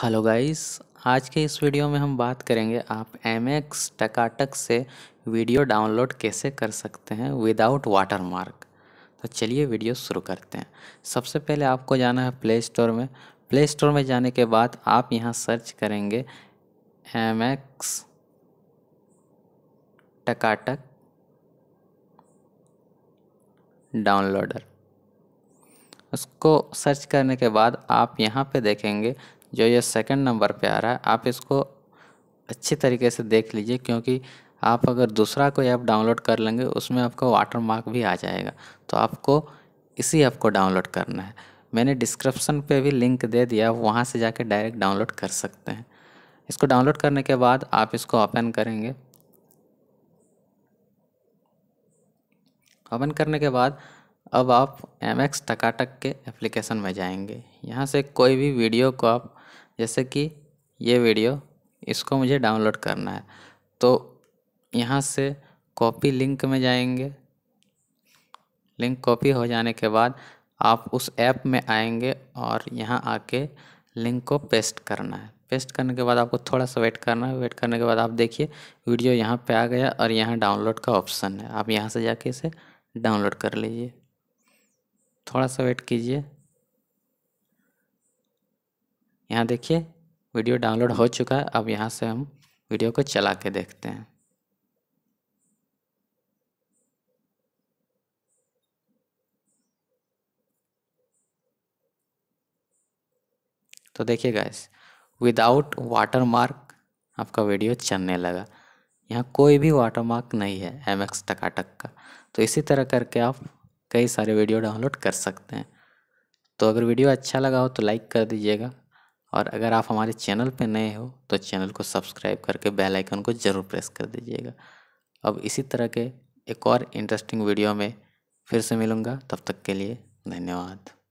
hello guys आज के इस वीडियो में हम बात करेंगे आप एम एक्स टकाटक से वीडियो डाउनलोड कैसे कर सकते हैं विदाउट वाटर मार्क तो चलिए वीडियो शुरू करते हैं सबसे पहले आपको जाना है प्ले स्टोर में प्ले स्टोर में जाने के बाद आप यहां सर्च करेंगे एम एक्स टकाटक डाउनलोडर उसको सर्च करने के बाद आप यहाँ पे देखेंगे जो ये सेकंड नंबर पे आ रहा है आप इसको अच्छी तरीके से देख लीजिए क्योंकि आप अगर दूसरा कोई ऐप डाउनलोड कर लेंगे उसमें आपका वाटर मार्क भी आ जाएगा तो आपको इसी ऐप को डाउनलोड करना है मैंने डिस्क्रिप्सन पे भी लिंक दे दिया आप वहाँ से जाके डायरेक्ट डाउनलोड कर सकते हैं इसको डाउनलोड करने के बाद आप इसको ओपन करेंगे ओपन करने के बाद अब आप एम एक्स टकाटक के एप्लीकेशन में जाएंगे यहाँ से कोई भी वीडियो को आप जैसे कि ये वीडियो इसको मुझे डाउनलोड करना है तो यहाँ से कॉपी लिंक में जाएंगे लिंक कॉपी हो जाने के बाद आप उस ऐप में आएंगे और यहाँ आके लिंक को पेस्ट करना है पेस्ट करने के बाद आपको थोड़ा सा वेट करना है वेट करने के बाद आप देखिए वीडियो यहाँ पे आ गया और यहाँ डाउनलोड का ऑप्शन है आप यहाँ से जाके इसे डाउनलोड कर लीजिए थोड़ा सा वेट कीजिए यहाँ देखिए वीडियो डाउनलोड हो चुका है अब यहाँ से हम वीडियो को चला के देखते हैं तो देखिए इस विदाउट वाटर मार्क आपका वीडियो चलने लगा यहाँ कोई भी वाटर मार्क नहीं है एम एक्स टकाटक का तो इसी तरह करके आप कई सारे वीडियो डाउनलोड कर सकते हैं तो अगर वीडियो अच्छा लगा हो तो लाइक कर दीजिएगा और अगर आप हमारे चैनल पर नए हो तो चैनल को सब्सक्राइब करके बेल आइकन को ज़रूर प्रेस कर दीजिएगा अब इसी तरह के एक और इंटरेस्टिंग वीडियो में फिर से मिलूँगा तब तक के लिए धन्यवाद